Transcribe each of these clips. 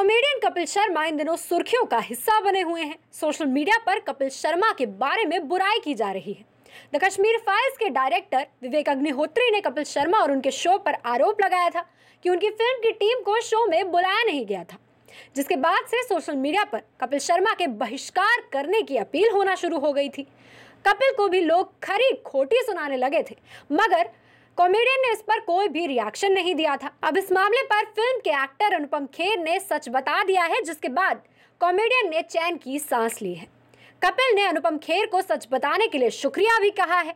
comedian Kapil Sharma इन दिनों सुर्खियों का हिस्सा बने हुए हैं सोशल मीडिया पर कपिल शर्मा के बारे में बुराई की जा रही है द कश्मीर फाइल्स के डायरेक्टर विवेक अग्निहोत्री ने कपिल शर्मा और उनके शो पर आरोप लगाया था कि उनकी फिल्म की टीम को शो में बुलाया नहीं गया था जिसके बाद से सोशल मीडिया पर कपिल शर्मा के बहिष्कार करने की अपील होना शुरू हो गई थी कपिल को भी लोग खरी खोटी सुनाने लगे थे मगर कॉमेडियन ने इस पर कोई भी रिएक्शन नहीं दिया था अब इस मामले पर फिल्म के एक्टर अनुपम खेर ने सच बता दिया है जिसके बाद कॉमेडियन ने चैन की सांस ली है कपिल ने अनुपम खेर को सच बताने के लिए शुक्रिया भी कहा है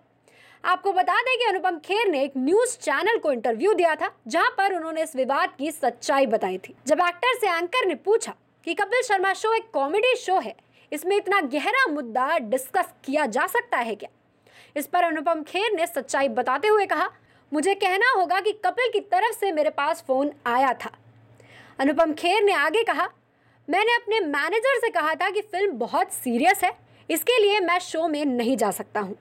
आपको बता दें कि अनुपम खेर ने एक न्यूज चैनल को इंटरव्यू दिया था जहां पर उन्होंने इस विवाद की सच्चाई बताई थी जब एक्टर से एंकर ने पूछा कि कपिल शर्मा शो एक कॉमेडी शो है इसमें इतना गहरा मुद्दा डिस्कस किया जा सकता है क्या इस पर अनुपम खेर ने सच्चाई बताते हुए कहा मुझे कहना होगा कि कपिल की तरफ से मेरे पास फ़ोन आया था अनुपम खेर ने आगे कहा मैंने अपने मैनेजर से कहा था कि फिल्म बहुत सीरियस है इसके लिए मैं शो में नहीं जा सकता हूँ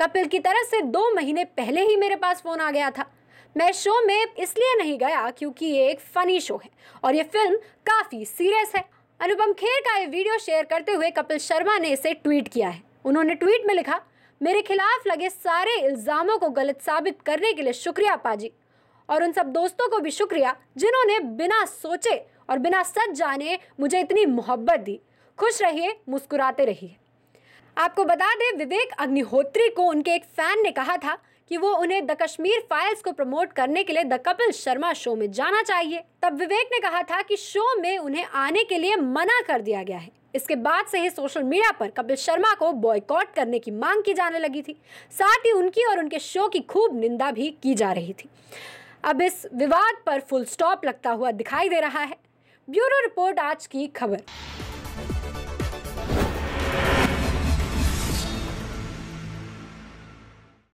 कपिल की तरफ से दो महीने पहले ही मेरे पास फ़ोन आ गया था मैं शो में इसलिए नहीं गया क्योंकि ये एक फ़नी शो है और ये फिल्म काफ़ी सीरियस है अनुपम खेर का ये वीडियो शेयर करते हुए कपिल शर्मा ने इसे ट्वीट किया है उन्होंने ट्वीट में लिखा मेरे खिलाफ लगे सारे इल्ज़ामों को गलत साबित करने के लिए शुक्रिया पाजी और उन सब दोस्तों को भी शुक्रिया जिन्होंने बिना सोचे और बिना सच जाने मुझे इतनी मोहब्बत दी खुश रहिए मुस्कुराते रहिए आपको बता दें विवेक अग्निहोत्री को उनके एक फैन ने कहा था कि वो उन्हें द कश्मीर फाइल्स को प्रमोट करने के लिए द कपिल शर्मा शो में जाना चाहिए तब विवेक ने कहा था कि शो में उन्हें आने के लिए मना कर दिया गया है इसके बाद से ही सोशल मीडिया पर कपिल शर्मा को बॉयकॉट करने की मांग की जाने लगी थी साथ ही उनकी और उनके शो की खूब निंदा भी की जा रही थी अब इस विवाद पर फुल स्टॉप लगता हुआ दिखाई दे रहा है ब्यूरो रिपोर्ट आज की खबर